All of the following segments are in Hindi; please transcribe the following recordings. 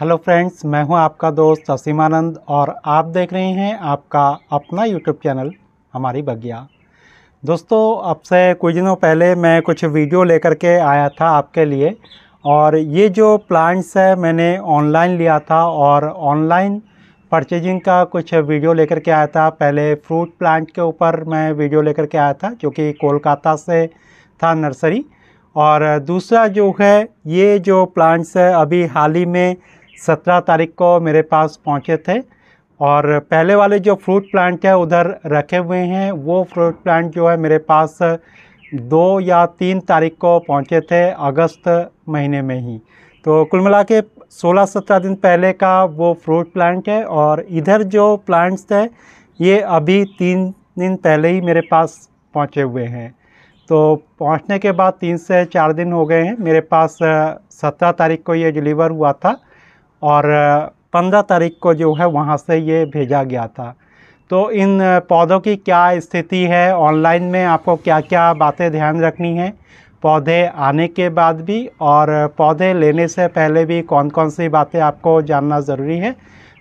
हेलो फ्रेंड्स मैं हूं आपका दोस्त असीमानंद और आप देख रहे हैं आपका अपना यूट्यूब चैनल हमारी बगिया दोस्तों अब से कुछ दिनों पहले मैं कुछ वीडियो लेकर के आया था आपके लिए और ये जो प्लांट्स है मैंने ऑनलाइन लिया था और ऑनलाइन परचेजिंग का कुछ वीडियो लेकर के आया था पहले फ्रूट प्लांट के ऊपर मैं वीडियो लेकर के आया था जो कि कोलकाता से था नर्सरी और दूसरा जो है ये जो प्लांट्स है अभी हाल ही में सत्रह तारीख को मेरे पास पहुँचे थे और पहले वाले जो फ्रूट प्लांट है उधर रखे हुए हैं वो फ्रूट प्लांट जो है मेरे पास दो या तीन तारीख को पहुँचे थे अगस्त महीने में ही तो कुल मिला के सोलह सत्रह दिन पहले का वो फ्रूट प्लांट है और इधर जो प्लांट्स थे ये अभी तीन दिन पहले ही मेरे पास पहुँचे हुए हैं तो पहुँचने के बाद तीन से चार दिन हो गए हैं मेरे पास सत्रह तारीख को ये डिलीवर हुआ था और पंद्रह तारीख को जो है वहाँ से ये भेजा गया था तो इन पौधों की क्या स्थिति है ऑनलाइन में आपको क्या क्या बातें ध्यान रखनी है पौधे आने के बाद भी और पौधे लेने से पहले भी कौन कौन सी बातें आपको जानना ज़रूरी है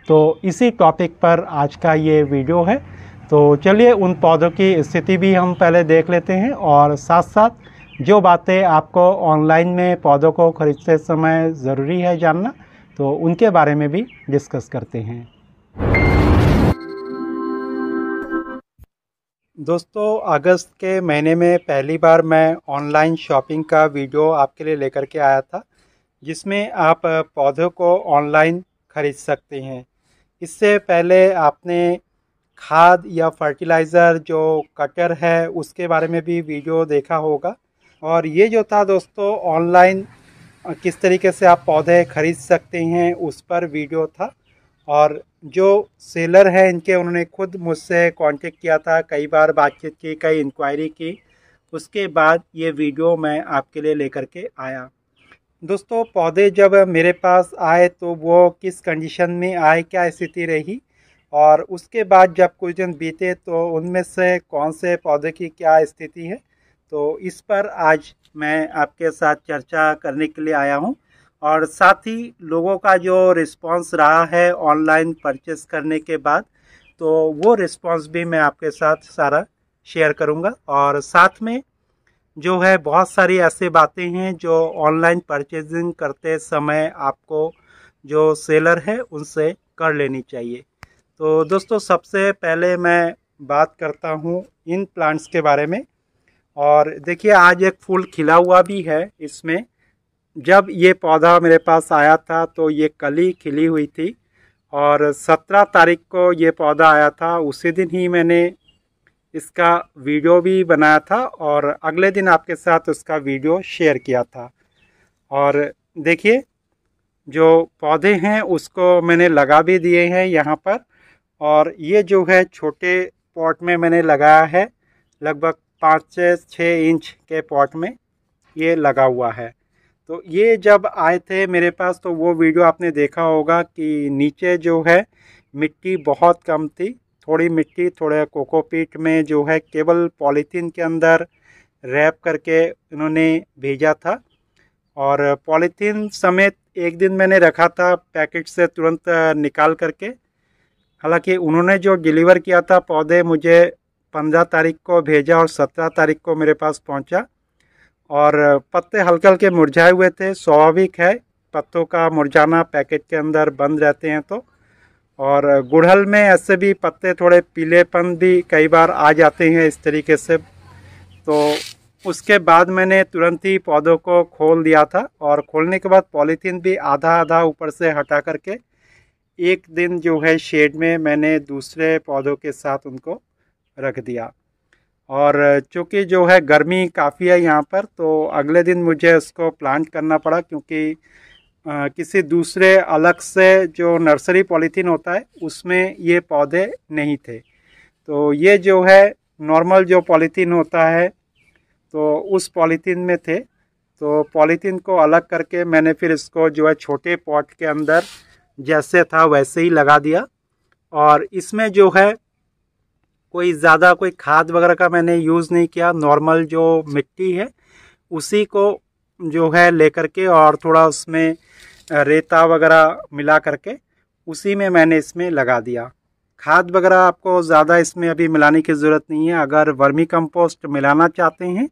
तो इसी टॉपिक पर आज का ये वीडियो है तो चलिए उन पौधों की स्थिति भी हम पहले देख लेते हैं और साथ साथ जो बातें आपको ऑनलाइन में पौधों को ख़रीदते समय ज़रूरी है जानना तो उनके बारे में भी डिस्कस करते हैं दोस्तों अगस्त के महीने में पहली बार मैं ऑनलाइन शॉपिंग का वीडियो आपके लिए लेकर के आया था जिसमें आप पौधों को ऑनलाइन ख़रीद सकते हैं इससे पहले आपने खाद या फर्टिलाइज़र जो कटर है उसके बारे में भी वीडियो देखा होगा और ये जो था दोस्तों ऑनलाइन किस तरीके से आप पौधे खरीद सकते हैं उस पर वीडियो था और जो सेलर हैं इनके उन्होंने खुद मुझसे कांटेक्ट किया था कई बार बातचीत की कई इंक्वायरी की उसके बाद ये वीडियो मैं आपके लिए लेकर के आया दोस्तों पौधे जब मेरे पास आए तो वो किस कंडीशन में आए क्या स्थिति रही और उसके बाद जब कुछ दिन बीते तो उनमें से कौन से पौधे की क्या स्थिति है तो इस पर आज मैं आपके साथ चर्चा करने के लिए आया हूँ और साथ ही लोगों का जो रिस्पांस रहा है ऑनलाइन परचेस करने के बाद तो वो रिस्पांस भी मैं आपके साथ सारा शेयर करूँगा और साथ में जो है बहुत सारी ऐसे बातें हैं जो ऑनलाइन परचेजिंग करते समय आपको जो सेलर है उनसे कर लेनी चाहिए तो दोस्तों सबसे पहले मैं बात करता हूँ इन प्लांट्स के बारे में और देखिए आज एक फूल खिला हुआ भी है इसमें जब ये पौधा मेरे पास आया था तो ये कली खिली हुई थी और सत्रह तारीख को ये पौधा आया था उसी दिन ही मैंने इसका वीडियो भी बनाया था और अगले दिन आपके साथ उसका वीडियो शेयर किया था और देखिए जो पौधे हैं उसको मैंने लगा भी दिए हैं यहाँ पर और ये जो है छोटे पॉट में मैंने लगाया है लगभग पाँच से छः इंच के पॉट में ये लगा हुआ है तो ये जब आए थे मेरे पास तो वो वीडियो आपने देखा होगा कि नीचे जो है मिट्टी बहुत कम थी थोड़ी मिट्टी थोड़े कोकोपीट में जो है केवल पॉलीथीन के अंदर रैप करके इन्होंने भेजा था और पॉलीथीन समेत एक दिन मैंने रखा था पैकेट से तुरंत निकाल करके हालांकि उन्होंने जो डिलीवर किया था पौधे मुझे पंद्रह तारीख को भेजा और सत्रह तारीख को मेरे पास पहुंचा और पत्ते हल्के हल्के मुरझाए हुए थे स्वाभाविक है पत्तों का मुरझाना पैकेट के अंदर बंद रहते हैं तो और गुड़हल में ऐसे भी पत्ते थोड़े पीलेपन भी कई बार आ जाते हैं इस तरीके से तो उसके बाद मैंने तुरंत ही पौधों को खोल दिया था और खोलने के बाद पॉलीथीन भी आधा आधा ऊपर से हटा करके एक दिन जो है शेड में मैंने दूसरे पौधों के साथ उनको रख दिया और चूँकि जो है गर्मी काफ़ी है यहाँ पर तो अगले दिन मुझे उसको प्लांट करना पड़ा क्योंकि किसी दूसरे अलग से जो नर्सरी पॉलीथीन होता है उसमें ये पौधे नहीं थे तो ये जो है नॉर्मल जो पॉलीथीन होता है तो उस पॉलीथीन में थे तो पॉलीथीन को अलग करके मैंने फिर इसको जो है छोटे पॉट के अंदर जैसे था वैसे ही लगा दिया और इसमें जो है कोई ज़्यादा कोई खाद वगैरह का मैंने यूज़ नहीं किया नॉर्मल जो मिट्टी है उसी को जो है लेकर के और थोड़ा उसमें रेता वगैरह मिला करके उसी में मैंने इसमें लगा दिया खाद वगैरह आपको ज़्यादा इसमें अभी मिलाने की ज़रूरत नहीं है अगर वर्मी कंपोस्ट मिलाना चाहते हैं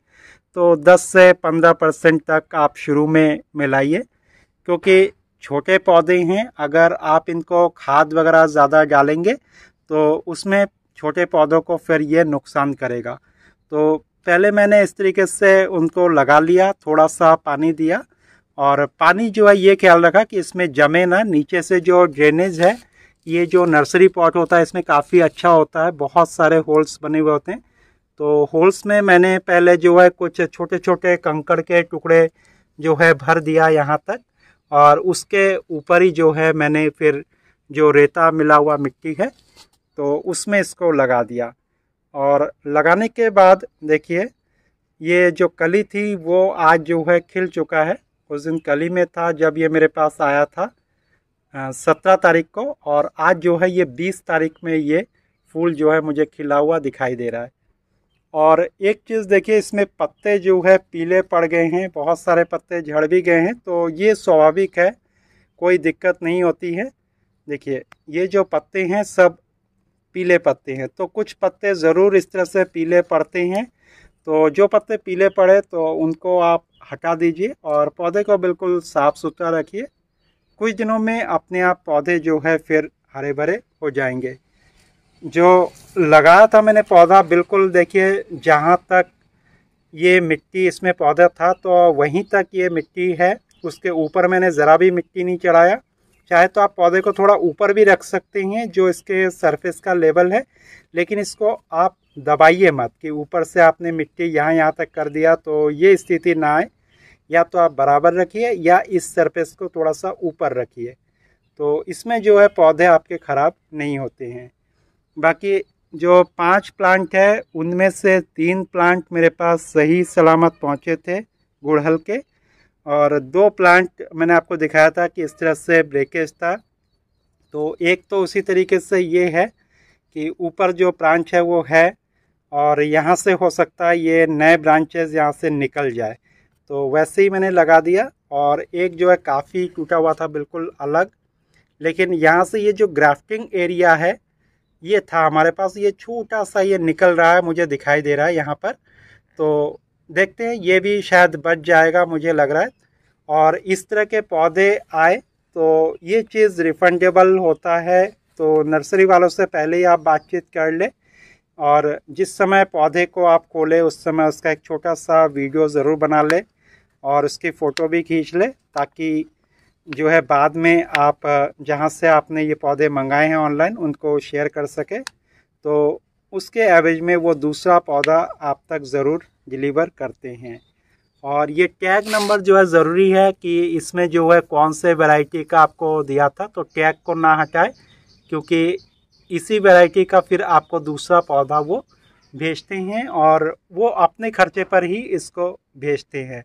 तो 10 से 15 परसेंट तक आप शुरू में मिलाइए क्योंकि छोटे पौधे हैं अगर आप इनको खाद वगैरह ज़्यादा डालेंगे तो उसमें छोटे पौधों को फिर ये नुकसान करेगा तो पहले मैंने इस तरीके से उनको लगा लिया थोड़ा सा पानी दिया और पानी जो है ये ख्याल रखा कि इसमें जमे ना नीचे से जो ड्रेनेज है ये जो नर्सरी पॉट होता है इसमें काफ़ी अच्छा होता है बहुत सारे होल्स बने हुए होते हैं तो होल्स में मैंने पहले जो है कुछ छोटे छोटे कंकड़ के टुकड़े जो है भर दिया यहाँ तक और उसके ऊपर ही जो है मैंने फिर जो रेता मिला हुआ मिट्टी है तो उसमें इसको लगा दिया और लगाने के बाद देखिए ये जो कली थी वो आज जो है खिल चुका है उस दिन कली में था जब ये मेरे पास आया था सत्रह तारीख को और आज जो है ये बीस तारीख में ये फूल जो है मुझे खिला हुआ दिखाई दे रहा है और एक चीज़ देखिए इसमें पत्ते जो है पीले पड़ गए हैं बहुत सारे पत्ते झड़ भी गए हैं तो ये स्वाभाविक है कोई दिक्कत नहीं होती है देखिए ये जो पत्ते हैं सब पीले पत्ते हैं तो कुछ पत्ते ज़रूर इस तरह से पीले पड़ते हैं तो जो पत्ते पीले पड़े तो उनको आप हटा दीजिए और पौधे को बिल्कुल साफ़ सुथरा रखिए कुछ दिनों में अपने आप पौधे जो है फिर हरे भरे हो जाएंगे जो लगाया था मैंने पौधा बिल्कुल देखिए जहाँ तक ये मिट्टी इसमें पौधा था तो वहीं तक ये मिट्टी है उसके ऊपर मैंने ज़रा भी मिट्टी नहीं चढ़ाया चाहे तो आप पौधे को थोड़ा ऊपर भी रख सकते हैं जो इसके सरफेस का लेवल है लेकिन इसको आप दबाइए मत कि ऊपर से आपने मिट्टी यहाँ यहाँ तक कर दिया तो ये स्थिति ना आए या तो आप बराबर रखिए या इस सरफेस को थोड़ा सा ऊपर रखिए तो इसमें जो है पौधे आपके ख़राब नहीं होते हैं बाकी जो पांच प्लांट है उनमें से तीन प्लांट मेरे पास सही सलामत पहुँचे थे गुड़हल के और दो प्लांट मैंने आपको दिखाया था कि इस तरह से ब्रेकेज था तो एक तो उसी तरीके से ये है कि ऊपर जो ब्रांच है वो है और यहाँ से हो सकता है ये नए ब्रांचेज यहाँ से निकल जाए तो वैसे ही मैंने लगा दिया और एक जो है काफ़ी टूटा हुआ था बिल्कुल अलग लेकिन यहाँ से ये जो ग्राफ्टिंग एरिया है ये था हमारे पास ये छोटा सा ये निकल रहा है मुझे दिखाई दे रहा है यहाँ पर तो देखते हैं ये भी शायद बच जाएगा मुझे लग रहा है और इस तरह के पौधे आए तो ये चीज़ रिफंडेबल होता है तो नर्सरी वालों से पहले ही आप बातचीत कर ले और जिस समय पौधे को आप खोले उस समय उसका एक छोटा सा वीडियो ज़रूर बना ले और उसकी फ़ोटो भी खींच ले ताकि जो है बाद में आप जहाँ से आपने ये पौधे मंगाए हैं ऑनलाइन उनको शेयर कर सके तो उसके एवरेज में वो दूसरा पौधा आप तक ज़रूर डिलीवर करते हैं और ये टैग नंबर जो है ज़रूरी है कि इसमें जो है कौन से वैरायटी का आपको दिया था तो टैग को ना हटाए क्योंकि इसी वैरायटी का फिर आपको दूसरा पौधा वो भेजते हैं और वो अपने खर्चे पर ही इसको भेजते हैं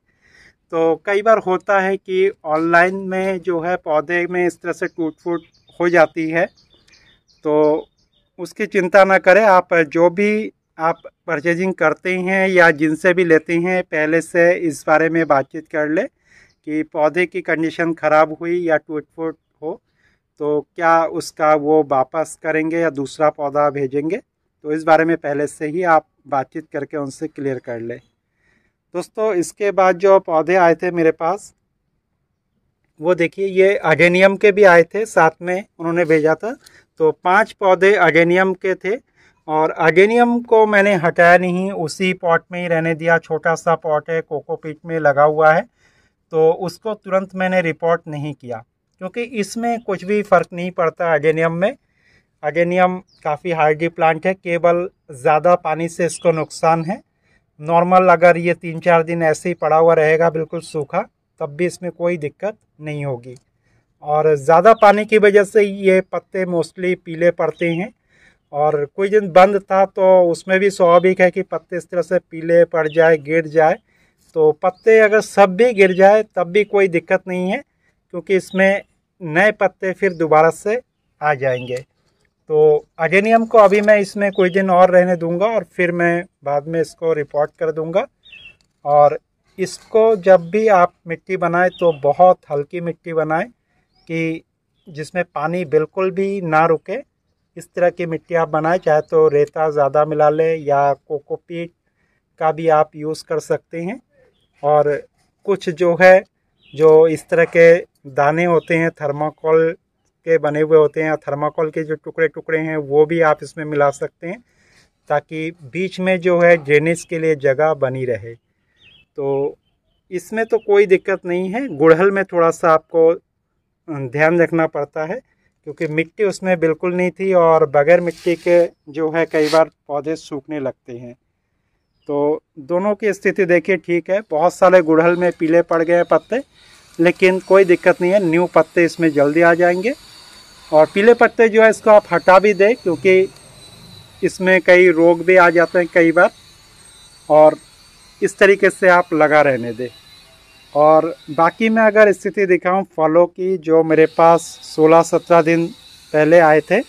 तो कई बार होता है कि ऑनलाइन में जो है पौधे में इस तरह से टूट फूट हो जाती है तो उसकी चिंता ना करें आप जो भी आप परचेजिंग करते हैं या जिनसे भी लेते हैं पहले से इस बारे में बातचीत कर ले कि पौधे की कंडीशन ख़राब हुई या टूट फूट हो तो क्या उसका वो वापस करेंगे या दूसरा पौधा भेजेंगे तो इस बारे में पहले से ही आप बातचीत करके उनसे क्लियर कर ले दोस्तों इसके बाद जो पौधे आए थे मेरे पास वो देखिए ये अडेनियम के भी आए थे साथ में उन्होंने भेजा था तो पांच पौधे अगेनियम के थे और अगेनियम को मैंने हटाया नहीं उसी पॉट में ही रहने दिया छोटा सा पॉट है कोकोपीट में लगा हुआ है तो उसको तुरंत मैंने रिपोर्ट नहीं किया क्योंकि इसमें कुछ भी फ़र्क नहीं पड़ता अगेनियम में अगेनियम काफ़ी हार्डी प्लांट है केवल ज़्यादा पानी से इसको नुकसान है नॉर्मल अगर ये तीन चार दिन ऐसे ही पड़ा हुआ रहेगा बिल्कुल सूखा तब भी इसमें कोई दिक्कत नहीं होगी और ज़्यादा पानी की वजह से ये पत्ते मोस्टली पीले पड़ते हैं और कोई दिन बंद था तो उसमें भी स्वाभाविक है कि पत्ते इस तरह से पीले पड़ जाए गिर जाए तो पत्ते अगर सब भी गिर जाए तब भी कोई दिक्कत नहीं है क्योंकि इसमें नए पत्ते फिर दोबारा से आ जाएंगे तो अजेनियम को अभी मैं इसमें कुछ दिन और रहने दूंगा और फिर मैं बाद में इसको रिपोर्ट कर दूंगा और इसको जब भी आप मिट्टी बनाएं तो बहुत हल्की मिट्टी बनाएं कि जिसमें पानी बिल्कुल भी ना रुके इस तरह की मिट्टी आप बनाएं चाहे तो रेता ज़्यादा मिला ले या कोकोपीट का भी आप यूज़ कर सकते हैं और कुछ जो है जो इस तरह के दाने होते हैं थर्माकोल के बने हुए होते हैं या थर्माकोल के जो टुकड़े टुकड़े हैं वो भी आप इसमें मिला सकते हैं ताकि बीच में जो है ड्रेनेज के लिए जगह बनी रहे तो इसमें तो कोई दिक्कत नहीं है गुड़हल में थोड़ा सा आपको ध्यान रखना पड़ता है क्योंकि मिट्टी उसमें बिल्कुल नहीं थी और बगैर मिट्टी के जो है कई बार पौधे सूखने लगते हैं तो दोनों की स्थिति देखिए ठीक है बहुत सारे गुड़हल में पीले पड़ गए पत्ते लेकिन कोई दिक्कत नहीं है न्यू पत्ते इसमें जल्दी आ जाएंगे और पीले पत्ते जो है इसको आप हटा भी दें क्योंकि इसमें कई रोग भी आ जाते हैं कई बार और इस तरीके से आप लगा रहने दें और बाकी मैं अगर स्थिति दिखाऊं फलों की जो मेरे पास 16-17 दिन पहले आए थे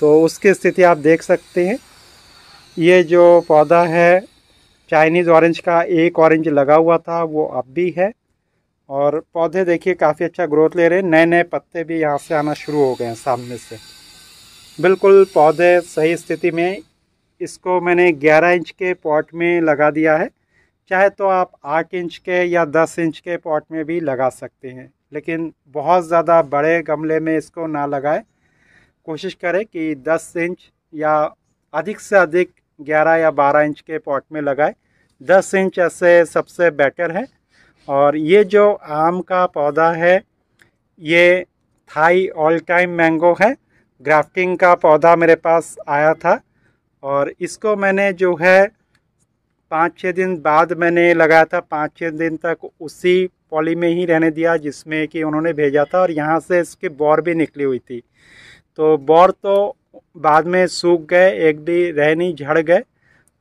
तो उसकी स्थिति आप देख सकते हैं ये जो पौधा है चाइनीज़ ऑरेंज का एक ऑरेंज लगा हुआ था वो अब भी है और पौधे देखिए काफ़ी अच्छा ग्रोथ ले रहे हैं नए नए पत्ते भी यहाँ से आना शुरू हो गए हैं सामने से बिल्कुल पौधे सही स्थिति में इसको मैंने 11 इंच के पॉट में लगा दिया है चाहे तो आप आठ इंच के या दस इंच के पॉट में भी लगा सकते हैं लेकिन बहुत ज़्यादा बड़े गमले में इसको ना लगाएं कोशिश करें कि दस इंच या अधिक से अधिक ग्यारह या बारह इंच के पॉट में लगाएं दस इंच ऐसे सबसे बेटर है और ये जो आम का पौधा है ये थाई ऑल टाइम मैंगो है ग्राफ्टिंग का पौधा मेरे पास आया था और इसको मैंने जो है पाँच छः दिन बाद मैंने लगाया था पाँच छः दिन तक उसी पॉली में ही रहने दिया जिसमें कि उन्होंने भेजा था और यहाँ से इसकी बौर भी निकली हुई थी तो बौर तो बाद में सूख गए एक भी रह नहीं झड़ गए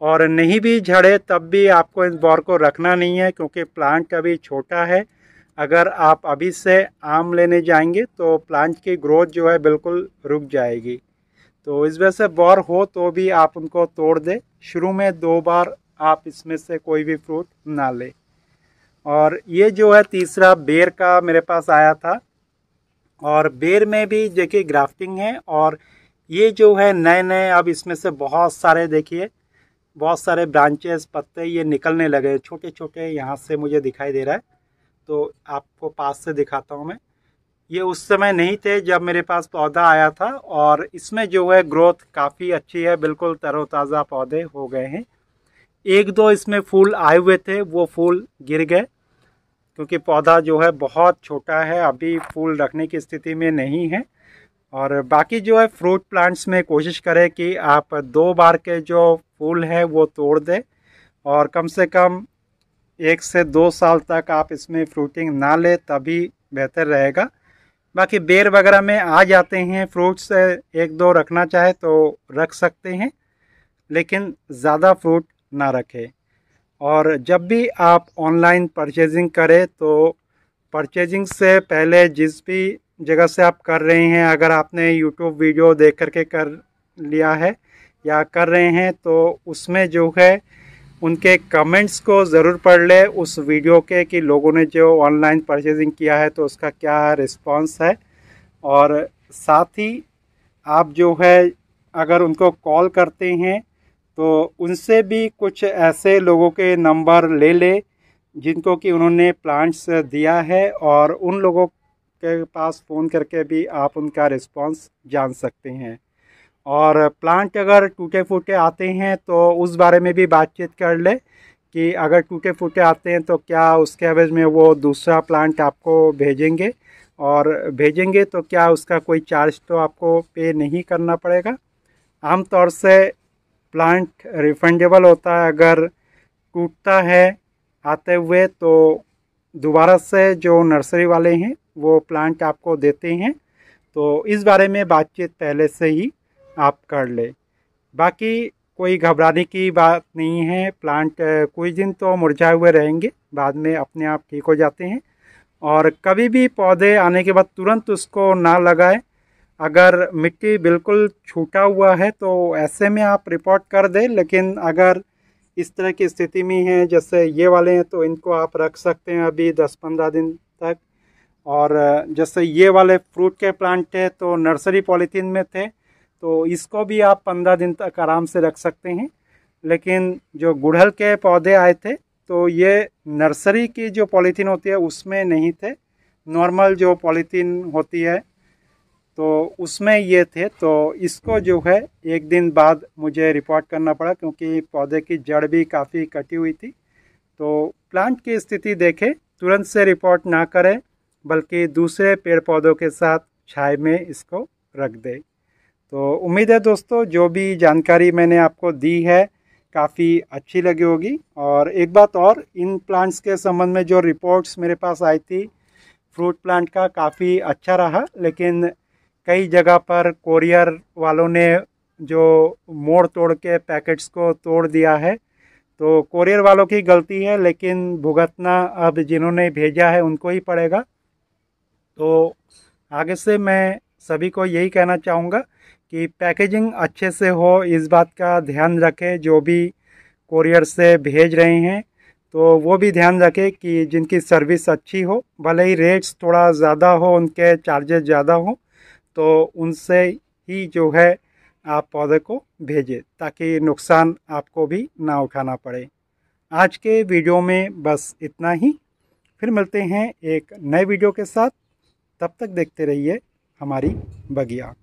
और नहीं भी झड़े तब भी आपको इस बौर को रखना नहीं है क्योंकि प्लांट अभी छोटा है अगर आप अभी से आम लेने जाएंगे तो प्लांट की ग्रोथ जो है बिल्कुल रुक जाएगी तो इस वजह से बौर हो तो भी आप उनको तोड़ दें शुरू में दो बार आप इसमें से कोई भी फ्रूट ना ले और ये जो है तीसरा बेर का मेरे पास आया था और बेर में भी देखिए ग्राफ्टिंग है और ये जो है नए नए अब इसमें से बहुत सारे देखिए बहुत सारे ब्रांचेस पत्ते ये निकलने लगे छोटे छोटे यहाँ से मुझे दिखाई दे रहा है तो आपको पास से दिखाता हूँ मैं ये उस समय नहीं थे जब मेरे पास पौधा आया था और इसमें जो है ग्रोथ काफ़ी अच्छी है बिल्कुल तरोताज़ा पौधे हो गए हैं एक दो इसमें फूल आए हुए थे वो फूल गिर गए क्योंकि पौधा जो है बहुत छोटा है अभी फूल रखने की स्थिति में नहीं है और बाकी जो है फ्रूट प्लांट्स में कोशिश करें कि आप दो बार के जो फूल हैं वो तोड़ दें और कम से कम एक से दो साल तक आप इसमें फ्रूटिंग ना लें तभी बेहतर रहेगा बाकी बेर वगैरह में आ जाते हैं फ्रूट्स एक दो रखना चाहे तो रख सकते हैं लेकिन ज़्यादा फ्रूट ना रखें और जब भी आप ऑनलाइन परचेजिंग करें तो परचेजिंग से पहले जिस भी जगह से आप कर रहे हैं अगर आपने यूट्यूब वीडियो देख करके कर लिया है या कर रहे हैं तो उसमें जो है उनके कमेंट्स को ज़रूर पढ़ ले उस वीडियो के कि लोगों ने जो ऑनलाइन परचेजिंग किया है तो उसका क्या रिस्पांस है और साथ ही आप जो है अगर उनको कॉल करते हैं तो उनसे भी कुछ ऐसे लोगों के नंबर ले ले जिनको कि उन्होंने प्लांट्स दिया है और उन लोगों के पास फ़ोन करके भी आप उनका रिस्पांस जान सकते हैं और प्लांट अगर टूटे फूटे आते हैं तो उस बारे में भी बातचीत कर ले कि अगर टूटे फूटे आते हैं तो क्या उसके अवेज में वो दूसरा प्लांट आपको भेजेंगे और भेजेंगे तो क्या उसका कोई चार्ज तो आपको पे नहीं करना पड़ेगा आमतौर से प्लांट रिफंडेबल होता है अगर टूटता है आते हुए तो दोबारा से जो नर्सरी वाले हैं वो प्लांट आपको देते हैं तो इस बारे में बातचीत पहले से ही आप कर ले बाकी कोई घबराने की बात नहीं है प्लांट कुछ दिन तो मुरझाए हुए रहेंगे बाद में अपने आप ठीक हो जाते हैं और कभी भी पौधे आने के बाद तुरंत उसको ना लगाएं अगर मिट्टी बिल्कुल छूटा हुआ है तो ऐसे में आप रिपोर्ट कर दें लेकिन अगर इस तरह की स्थिति में हैं जैसे ये वाले हैं तो इनको आप रख सकते हैं अभी दस पंद्रह दिन तक और जैसे ये वाले फ्रूट के प्लांट है तो नर्सरी पॉलीथीन में थे तो इसको भी आप पंद्रह दिन तक आराम से रख सकते हैं लेकिन जो गुड़हल के पौधे आए थे तो ये नर्सरी की जो पॉलीथीन होती है उसमें नहीं थे नॉर्मल जो पॉलीथीन होती है तो उसमें ये थे तो इसको जो है एक दिन बाद मुझे रिपोर्ट करना पड़ा क्योंकि पौधे की जड़ भी काफ़ी कटी हुई थी तो प्लांट की स्थिति देखें तुरंत से रिपोर्ट ना करें बल्कि दूसरे पेड़ पौधों के साथ छाए में इसको रख दें तो उम्मीद है दोस्तों जो भी जानकारी मैंने आपको दी है काफ़ी अच्छी लगी होगी और एक बात और इन प्लांट्स के संबंध में जो रिपोर्ट्स मेरे पास आई थी फ्रूट प्लांट का काफ़ी अच्छा रहा लेकिन कई जगह पर कोरियर वालों ने जो मोड़ तोड़ के पैकेट्स को तोड़ दिया है तो कोरियर वालों की गलती है लेकिन भुगतना अब जिन्होंने भेजा है उनको ही पड़ेगा तो आगे से मैं सभी को यही कहना चाहूँगा कि पैकेजिंग अच्छे से हो इस बात का ध्यान रखें जो भी कोरियर से भेज रहे हैं तो वो भी ध्यान रखें कि जिनकी सर्विस अच्छी हो भले ही रेट्स थोड़ा ज़्यादा हो उनके चार्जेस ज़्यादा हों तो उनसे ही जो है आप पौधे को भेजें ताकि नुकसान आपको भी ना उठाना पड़े आज के वीडियो में बस इतना ही फिर मिलते हैं एक नए वीडियो के साथ तब तक देखते रहिए हमारी बगिया